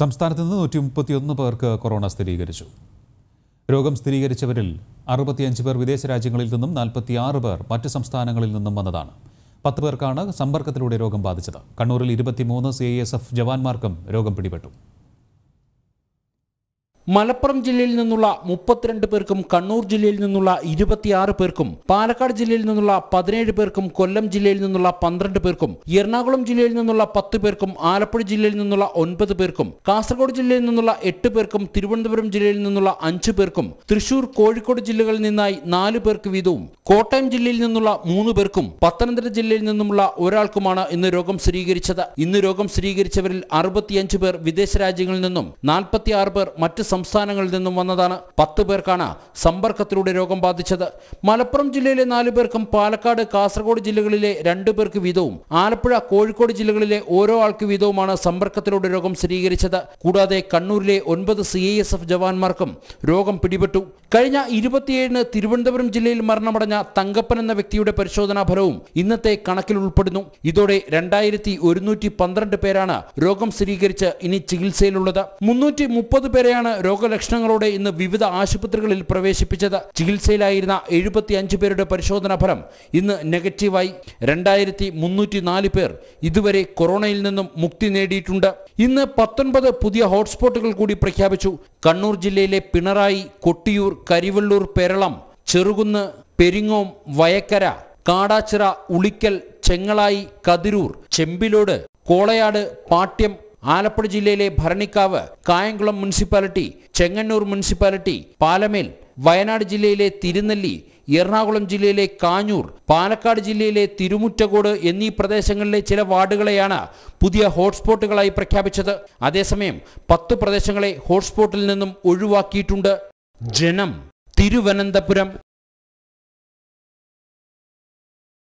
സംസ്ഥാനത്ത് നിന്ന് നൂറ്റി മുപ്പത്തിയൊന്ന് പേർക്ക് കൊറോണ സ്ഥിരീകരിച്ചു രോഗം സ്ഥിരീകരിച്ചവരിൽ അറുപത്തിയഞ്ച് പേർ വിദേശ രാജ്യങ്ങളിൽ നിന്നും നാൽപ്പത്തി പേർ മറ്റ് സംസ്ഥാനങ്ങളിൽ നിന്നും വന്നതാണ് പത്ത് പേർക്കാണ് സമ്പർക്കത്തിലൂടെ രോഗം ബാധിച്ചത് കണ്ണൂരിൽ ഇരുപത്തിമൂന്ന് സി ഐ എസ് എഫ് ജവാന്മാർക്കും രോഗം പിടിപെട്ടു മലപ്പുറം ജില്ലയിൽ നിന്നുള്ള മുപ്പത്തിരണ്ട് പേർക്കും കണ്ണൂർ ജില്ലയിൽ നിന്നുള്ള ഇരുപത്തിയാറ് പേർക്കും പാലക്കാട് ജില്ലയിൽ നിന്നുള്ള പതിനേഴ് പേർക്കും കൊല്ലം ജില്ലയിൽ നിന്നുള്ള പന്ത്രണ്ട് പേർക്കും എറണാകുളം ജില്ലയിൽ നിന്നുള്ള പത്ത് പേർക്കും ആലപ്പുഴ ജില്ലയിൽ നിന്നുള്ള ഒൻപത് പേർക്കും കാസർഗോഡ് ജില്ലയിൽ നിന്നുള്ള എട്ട് പേർക്കും തിരുവനന്തപുരം ജില്ലയിൽ നിന്നുള്ള അഞ്ച് പേർക്കും തൃശൂർ കോഴിക്കോട് ജില്ലകളിൽ നിന്നായി നാല് പേർക്ക് വീതവും കോട്ടയം ജില്ലയിൽ നിന്നുള്ള മൂന്ന് പേർക്കും പത്തനംതിട്ട ജില്ലയിൽ നിന്നുമുള്ള ഒരാൾക്കുമാണ് ഇന്ന് രോഗം സ്ഥിരീകരിച്ചത് ഇന്ന് രോഗം സ്ഥിരീകരിച്ചവരിൽ അറുപത്തിയഞ്ച് പേർ വിദേശ രാജ്യങ്ങളിൽ നിന്നും നാൽപ്പത്തിയാറ് പേർ മറ്റ് സംസ്ഥാനങ്ങളിൽ നിന്നും വന്നതാണ് പത്ത് പേർക്കാണ് സമ്പർക്കത്തിലൂടെ രോഗം ബാധിച്ചത് മലപ്പുറം ജില്ലയിലെ നാലു പേർക്കും പാലക്കാട് കാസർഗോഡ് ജില്ലകളിലെ രണ്ടു പേർക്ക് വീതവും ആലപ്പുഴ കോഴിക്കോട് ജില്ലകളിലെ ഓരോ ആൾക്ക് വീതവുമാണ് സമ്പർക്കത്തിലൂടെ രോഗം സ്ഥിരീകരിച്ചത് കൂടാതെ കണ്ണൂരിലെ ഒൻപത് സി ഐ എസ് എഫ് ജവാന്മാർക്കും രോഗം പിടിപെട്ടു കഴിഞ്ഞ ഇരുപത്തിയേഴിന് തിരുവനന്തപുരം ജില്ലയിൽ മരണമടഞ്ഞ തങ്കപ്പൻ എന്ന വ്യക്തിയുടെ പരിശോധനാ ഫലവും ഇന്നത്തെ കണക്കിൽ ഉൾപ്പെടുന്നു ഇതോടെ രണ്ടായിരത്തി ഒരുന്നൂറ്റി പന്ത്രണ്ട് പേരാണ് രോഗം സ്ഥിരീകരിച്ച് ഇനി ചികിത്സയിലുള്ളത് മുന്നൂറ്റി മുപ്പത് പേരെയാണ് രോഗലക്ഷണങ്ങളോടെ ഇന്ന് വിവിധ ആശുപത്രികളിൽ പ്രവേശിപ്പിച്ചത് ചികിത്സയിലായിരുന്ന എഴുപത്തി അഞ്ച് പേരുടെ പരിശോധനാ ഫലം ഇന്ന് നെഗറ്റീവായി രണ്ടായിരത്തി മുന്നൂറ്റി നാല് പേർ ഇതുവരെ കൊറോണയിൽ നിന്നും മുക്തി നേടിയിട്ടുണ്ട് ഇന്ന് പത്തൊൻപത് പുതിയ ഹോട്ട്സ്പോട്ടുകൾ കൂടി പ്രഖ്യാപിച്ചു കണ്ണൂർ ജില്ലയിലെ പിണറായി കൊട്ടിയൂർ കരിവള്ളൂർ പെരളം ചെറുകുന്ന് പെരിങ്ങോം വയക്കര കാടാച്ചിറ ഉളിക്കൽ ചെങ്ങളായി കതിരൂർ ചെമ്പിലോട് കോളയാട് പാട്യം ആലപ്പുഴ ജില്ലയിലെ ഭരണിക്കാവ് കായംകുളം മുനിസിപ്പാലിറ്റി ചെങ്ങന്നൂർ മുനിസിപ്പാലിറ്റി പാലമേൽ വയനാട് ജില്ലയിലെ തിരുനെല്ലി എറണാകുളം ജില്ലയിലെ കാഞ്ഞൂർ പാലക്കാട് ജില്ലയിലെ തിരുമുറ്റകോട് എന്നീ പ്രദേശങ്ങളിലെ ചില വാർഡുകളെയാണ് പുതിയ ഹോട്ട്സ്പോട്ടുകളായി പ്രഖ്യാപിച്ചത് അതേസമയം പത്ത് പ്രദേശങ്ങളെ ഹോട്ട്സ്പോട്ടിൽ നിന്നും ഒഴിവാക്കിയിട്ടുണ്ട് ജനം തിരുവനന്തപുരം